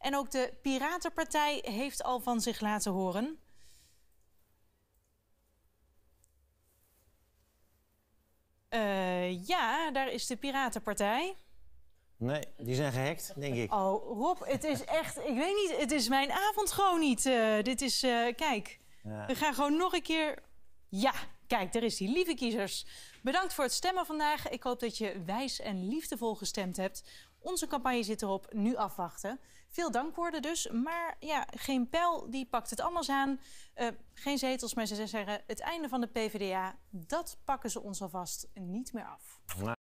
En ook de Piratenpartij heeft al van zich laten horen. Eh, ja, daar is de Piratenpartij. Nee, die zijn gehackt, denk ik. Oh, Rob, het is echt... ik weet niet, het is mijn avond gewoon niet. Eh, dit is... Eh, kijk, we gaan gewoon nog een keer... Ja, Kijk, daar is die lieve kiezers. Bedankt voor het stemmen vandaag. Ik hoop dat je wijs en liefdevol gestemd hebt. Onze campagne zit erop, nu afwachten. Veel dankwoorden dus, maar ja, geen pijl, die pakt het allemaal aan. Eh, geen zetels, maar ze zeggen het einde van de PvdA, dat pakken ze ons alvast niet meer af.